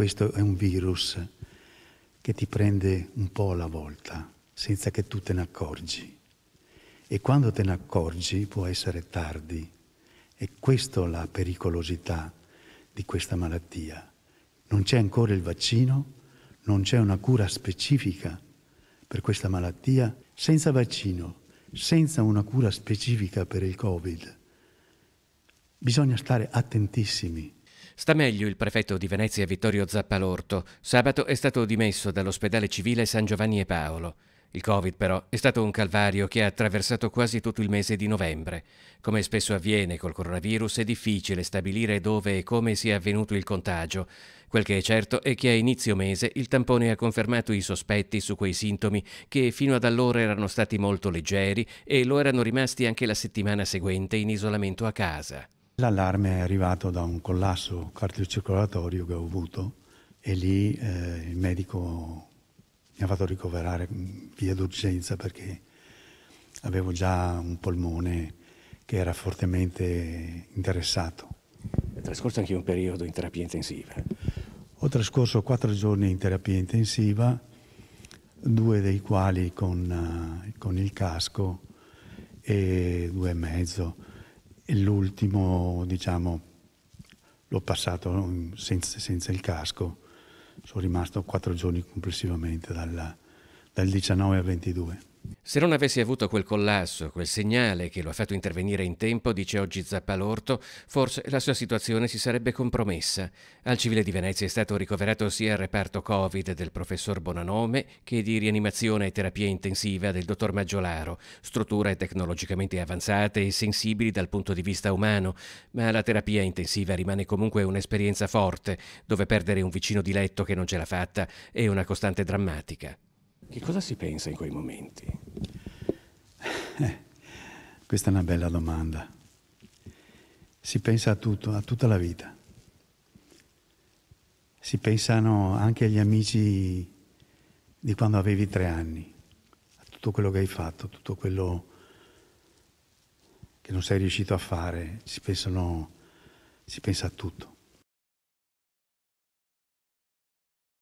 Questo è un virus che ti prende un po' alla volta, senza che tu te ne accorgi. E quando te ne accorgi può essere tardi. E questa è la pericolosità di questa malattia. Non c'è ancora il vaccino, non c'è una cura specifica per questa malattia. Senza vaccino, senza una cura specifica per il Covid, bisogna stare attentissimi Sta meglio il prefetto di Venezia Vittorio Zappalorto. Sabato è stato dimesso dall'ospedale civile San Giovanni e Paolo. Il Covid però è stato un calvario che ha attraversato quasi tutto il mese di novembre. Come spesso avviene col coronavirus è difficile stabilire dove e come sia avvenuto il contagio. Quel che è certo è che a inizio mese il tampone ha confermato i sospetti su quei sintomi che fino ad allora erano stati molto leggeri e lo erano rimasti anche la settimana seguente in isolamento a casa. L'allarme è arrivato da un collasso cardiocircolatorio che ho avuto e lì eh, il medico mi ha fatto ricoverare mm, via d'urgenza perché avevo già un polmone che era fortemente interessato. È trascorso anche un periodo in terapia intensiva? Ho trascorso quattro giorni in terapia intensiva, due dei quali con, eh, con il casco e due e mezzo e l'ultimo, diciamo, l'ho passato mm, senza, senza, il casco. Sono rimasto quattro giorni complessivamente dal, dal 19 al 22. Se non avessi avuto quel collasso, quel segnale che lo ha fatto intervenire in tempo, dice oggi Zappalorto, forse la sua situazione si sarebbe compromessa. Al civile di Venezia è stato ricoverato sia il reparto Covid del professor Bonanome che di rianimazione e terapia intensiva del dottor Maggiolaro, strutture tecnologicamente avanzate e sensibili dal punto di vista umano, ma la terapia intensiva rimane comunque un'esperienza forte, dove perdere un vicino di letto che non ce l'ha fatta è una costante drammatica. Che cosa si pensa in quei momenti? Eh, questa è una bella domanda. Si pensa a tutto, a tutta la vita. Si pensano anche agli amici di quando avevi tre anni, a tutto quello che hai fatto, tutto quello che non sei riuscito a fare. Si, pensano, si pensa a tutto.